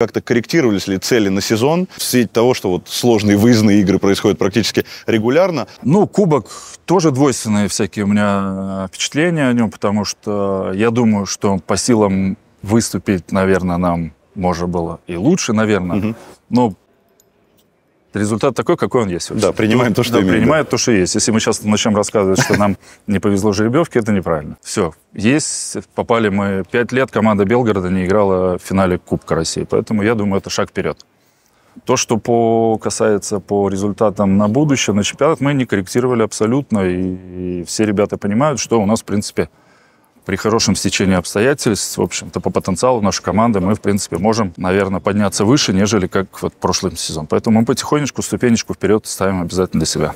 Как-то корректировались ли цели на сезон в свете того, что вот сложные выездные игры происходят практически регулярно? Ну, кубок тоже двойственные всякие у меня э, впечатления о нем, потому что я думаю, что по силам выступить, наверное, нам можно было и лучше, наверное. Угу. Но Результат такой, какой он есть. Да, принимаем то, что да, имеем. Принимаем да. то, что есть. Если мы сейчас начнем рассказывать, что нам не повезло жеребьевке, это неправильно. Все, есть, попали мы. Пять лет команда Белгорода не играла в финале Кубка России, поэтому я думаю, это шаг вперед. То, что по, касается по результатам на будущее, на чемпионат, мы не корректировали абсолютно, и, и все ребята понимают, что у нас, в принципе, при хорошем стечении обстоятельств, в общем-то, по потенциалу нашей команды мы, в принципе, можем, наверное, подняться выше, нежели как вот прошлый сезон. Поэтому мы потихонечку, ступенечку вперед ставим обязательно для себя.